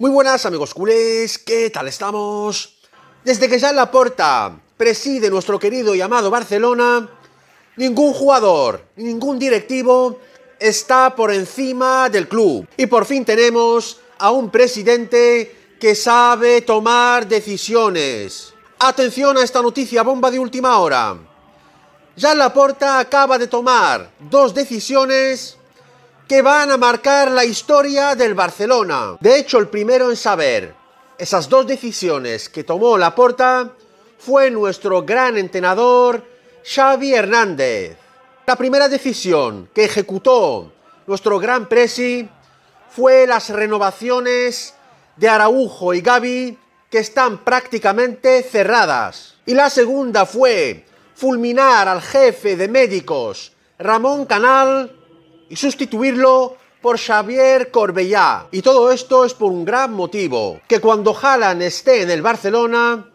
Muy buenas amigos culés, ¿qué tal estamos? Desde que ya Laporta preside nuestro querido y amado Barcelona, ningún jugador, ningún directivo está por encima del club. Y por fin tenemos a un presidente que sabe tomar decisiones. Atención a esta noticia bomba de última hora. Ya Laporta acaba de tomar dos decisiones que van a marcar la historia del Barcelona. De hecho, el primero en saber esas dos decisiones que tomó Laporta fue nuestro gran entrenador Xavi Hernández. La primera decisión que ejecutó nuestro gran presi fue las renovaciones de Araujo y Gaby que están prácticamente cerradas. Y la segunda fue fulminar al jefe de médicos Ramón Canal y sustituirlo por Xavier Corbellá. Y todo esto es por un gran motivo, que cuando Haaland esté en el Barcelona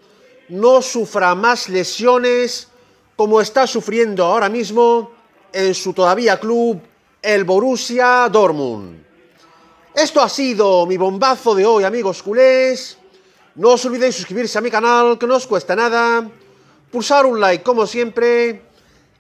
no sufra más lesiones como está sufriendo ahora mismo en su todavía club, el Borussia Dortmund. Esto ha sido mi bombazo de hoy, amigos culés. No os olvidéis suscribirse a mi canal, que no os cuesta nada. Pulsar un like, como siempre